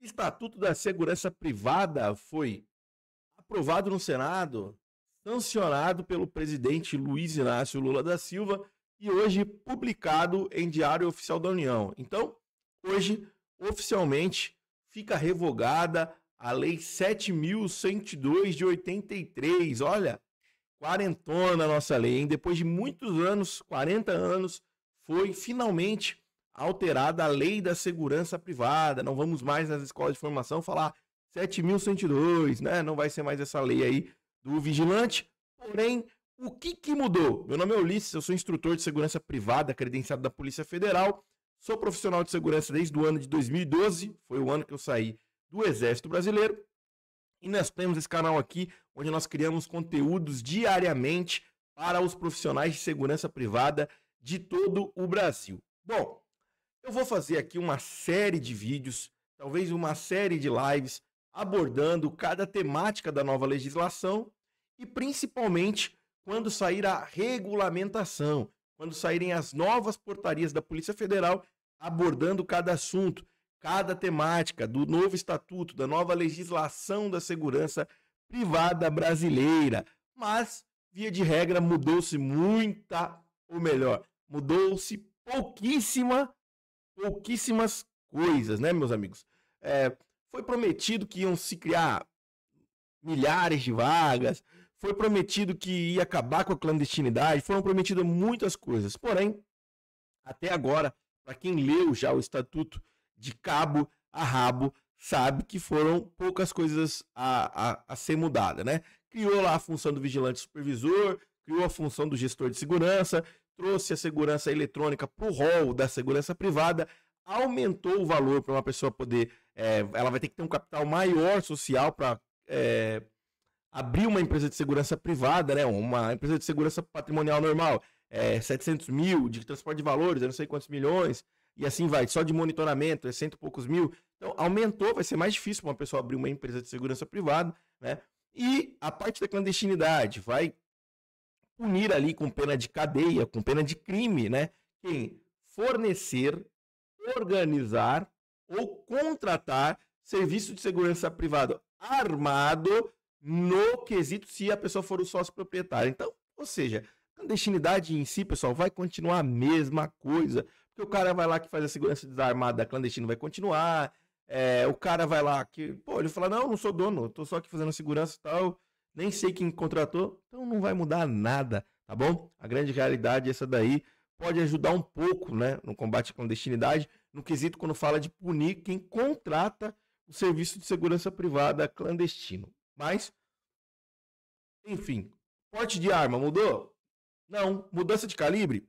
Estatuto da Segurança Privada foi aprovado no Senado, sancionado pelo presidente Luiz Inácio Lula da Silva e hoje publicado em Diário Oficial da União. Então, hoje, oficialmente, fica revogada a Lei 7.102 de 83. Olha, quarentona a nossa lei, hein? Depois de muitos anos, 40 anos, foi finalmente alterada a lei da segurança privada. Não vamos mais nas escolas de formação falar 7.102, né? Não vai ser mais essa lei aí do vigilante. Porém, o que, que mudou? Meu nome é Ulisses, eu sou instrutor de segurança privada, credenciado da Polícia Federal. Sou profissional de segurança desde o ano de 2012, foi o ano que eu saí do Exército Brasileiro. E nós temos esse canal aqui, onde nós criamos conteúdos diariamente para os profissionais de segurança privada de todo o Brasil. Bom, eu vou fazer aqui uma série de vídeos, talvez uma série de lives, abordando cada temática da nova legislação e principalmente quando sair a regulamentação, quando saírem as novas portarias da Polícia Federal abordando cada assunto, cada temática do novo estatuto, da nova legislação da segurança privada brasileira. Mas, via de regra, mudou-se muita, ou melhor, mudou-se pouquíssima pouquíssimas coisas, né, meus amigos? É, foi prometido que iam se criar milhares de vagas, foi prometido que ia acabar com a clandestinidade, foram prometidas muitas coisas. Porém, até agora, para quem leu já o estatuto de cabo a rabo, sabe que foram poucas coisas a, a, a ser mudada, né? Criou lá a função do vigilante supervisor, criou a função do gestor de segurança, trouxe a segurança eletrônica para o rol da segurança privada, aumentou o valor para uma pessoa poder. É, ela vai ter que ter um capital maior social para é, abrir uma empresa de segurança privada, né? Uma empresa de segurança patrimonial normal. É, 700 mil de transporte de valores, eu não sei quantos milhões, e assim vai, só de monitoramento, é cento e poucos mil. Então, aumentou, vai ser mais difícil para uma pessoa abrir uma empresa de segurança privada, né? E a parte da clandestinidade vai punir ali com pena de cadeia, com pena de crime, né? Quem fornecer, organizar ou contratar serviço de segurança privado armado no quesito se a pessoa for o sócio proprietário. Então, ou seja, a clandestinidade em si, pessoal, vai continuar a mesma coisa. Porque o cara vai lá que faz a segurança desarmada clandestina vai continuar. É, o cara vai lá que, pô, ele fala: Não, não sou dono, tô só aqui fazendo segurança e tal nem sei quem contratou, então não vai mudar nada, tá bom? A grande realidade é essa daí. Pode ajudar um pouco, né, no combate à clandestinidade, no quesito quando fala de punir quem contrata o serviço de segurança privada clandestino. Mas, enfim, porte de arma mudou? Não. Mudança de calibre?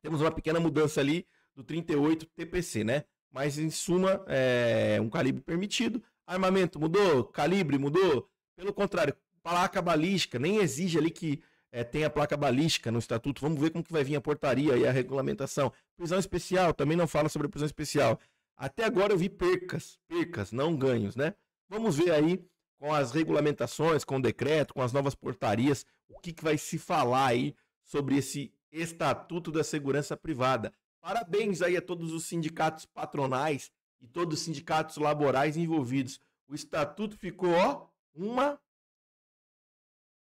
Temos uma pequena mudança ali do 38 TPC, né? Mas, em suma, é um calibre permitido. Armamento mudou? Calibre mudou? Pelo contrário, placa balística, nem exige ali que é, tenha placa balística no estatuto. Vamos ver como que vai vir a portaria e a regulamentação. Prisão especial, também não fala sobre prisão especial. Até agora eu vi percas, percas, não ganhos, né? Vamos ver aí com as regulamentações, com o decreto, com as novas portarias, o que, que vai se falar aí sobre esse Estatuto da Segurança Privada. Parabéns aí a todos os sindicatos patronais e todos os sindicatos laborais envolvidos. O estatuto ficou, ó, uma